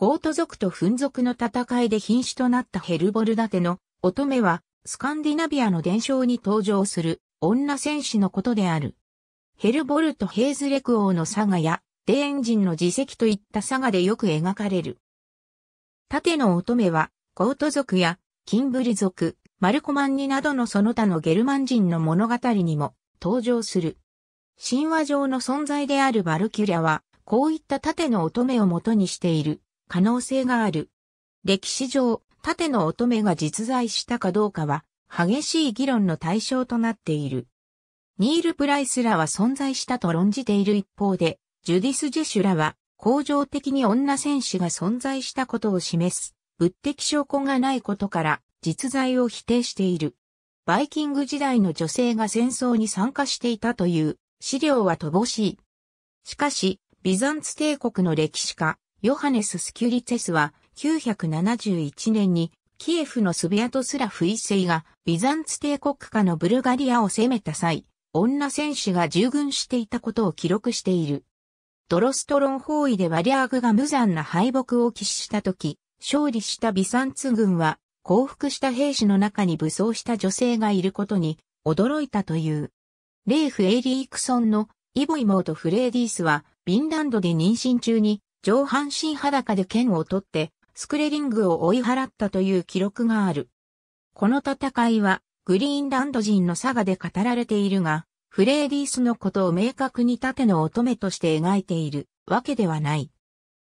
ゴート族とフン族の戦いで瀕死となったヘルボルダテの乙女はスカンディナビアの伝承に登場する女戦士のことである。ヘルボルとヘイズレク王の佐賀やデーン人の自責といった佐賀でよく描かれる。盾の乙女はゴート族やキンブル族、マルコマンニなどのその他のゲルマン人の物語にも登場する。神話上の存在であるバルキュリアは、こういった盾の乙女を元にしている。可能性がある。歴史上、盾の乙女が実在したかどうかは、激しい議論の対象となっている。ニール・プライスらは存在したと論じている一方で、ジュディス・ジェシュらは、恒常的に女戦士が存在したことを示す、物的証拠がないことから、実在を否定している。バイキング時代の女性が戦争に参加していたという資料は乏しい。しかし、ビザンツ帝国の歴史家、ヨハネス・スキュリツェスは971年にキエフのスビアトスラフ一世がビザンツ帝国下のブルガリアを攻めた際、女戦士が従軍していたことを記録している。ドロストロン包囲でワリアーグが無残な敗北を喫した時、勝利したビサンツ軍は降伏した兵士の中に武装した女性がいることに驚いたという。レーフ・エイリークソンのイボイモート・フレーディースは、ビンランドで妊娠中に上半身裸で剣を取って、スクレリングを追い払ったという記録がある。この戦いは、グリーンランド人のサガで語られているが、フレーディースのことを明確に盾の乙女として描いているわけではない。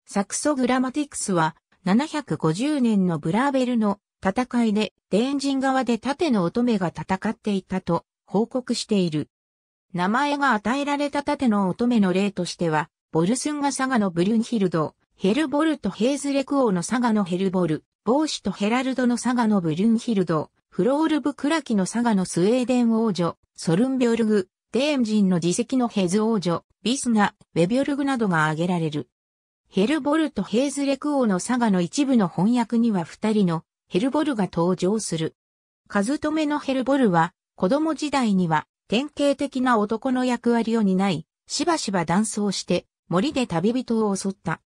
サクソグラマティクスは、750年のブラーベルの戦いで、デーン人側で盾の乙女が戦っていたと報告している。名前が与えられた盾の乙女の例としては、ボルスンガサガのブリュンヒルド、ヘルボルト・ヘイズレク王のサガのヘルボル、ボーシュとヘラルドのサガのブリュンヒルド、フロールブ・クラキのサガのスウェーデン王女、ソルンビョルグ、デーム人の自責のヘズ王女、ビスナ、ウェビョルグなどが挙げられる。ヘルボルト・ヘイズレク王のサガの一部の翻訳には二人のヘルボルが登場する。カズトメのヘルボルは、子供時代には典型的な男の役割を担い、しばしば断層して、森で旅人を襲った。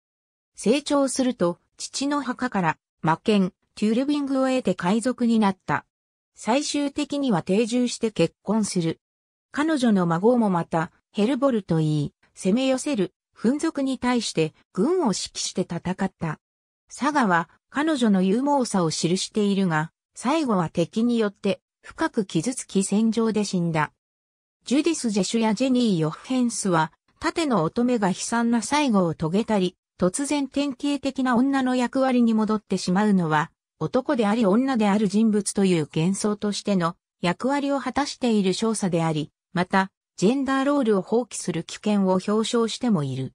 成長すると、父の墓から、魔剣、テュールビングを得て海賊になった。最終的には定住して結婚する。彼女の孫もまた、ヘルボルと言い、攻め寄せる、粉族に対して軍を指揮して戦った。佐賀は彼女の勇猛さを記しているが、最後は敵によって深く傷つき戦場で死んだ。ジュディス・ジェシュやジェニー・ヨッヘンスは盾の乙女が悲惨な最後を遂げたり、突然典型的な女の役割に戻ってしまうのは、男であり女である人物という幻想としての役割を果たしている少佐であり、また、ジェンダーロールを放棄する危険を表彰してもいる。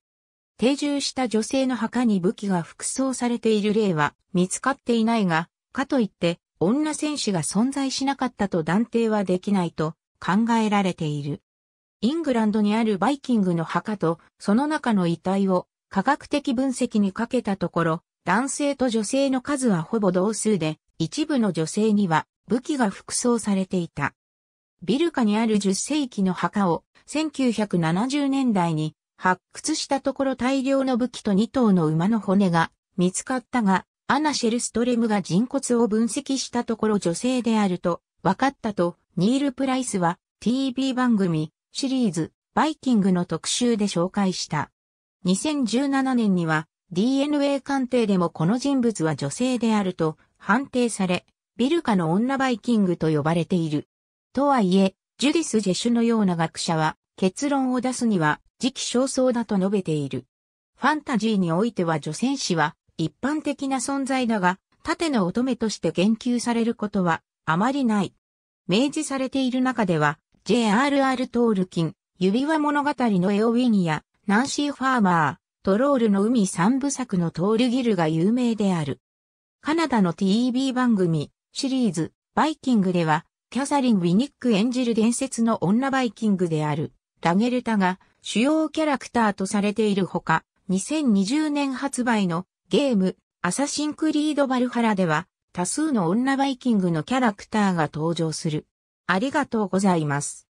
定住した女性の墓に武器が服装されている例は見つかっていないが、かといって女戦士が存在しなかったと断定はできないと考えられている。イングランドにあるバイキングの墓と、その中の遺体を科学的分析にかけたところ、男性と女性の数はほぼ同数で、一部の女性には武器が服装されていた。ビルカにある10世紀の墓を1970年代に発掘したところ大量の武器と2頭の馬の骨が見つかったが、アナ・シェルストレムが人骨を分析したところ女性であると分かったと、ニール・プライスは TV 番組シリーズ、バイキングの特集で紹介した。2017年には DNA 鑑定でもこの人物は女性であると判定され、ビルカの女バイキングと呼ばれている。とはいえ、ジュディス・ジェシュのような学者は結論を出すには時期尚早だと述べている。ファンタジーにおいては女戦士は一般的な存在だが、盾の乙女として言及されることはあまりない。明示されている中では、J.R.R. トールキン、指輪物語のエオウィニア、ナンシー・ファーマー、トロールの海三部作のトールギルが有名である。カナダの TV 番組、シリーズ、バイキングでは、キャサリン・ウィニック演じる伝説の女バイキングである、ラゲルタが主要キャラクターとされているほか、2020年発売のゲーム、アサシンクリード・バルハラでは、多数の女バイキングのキャラクターが登場する。ありがとうございます。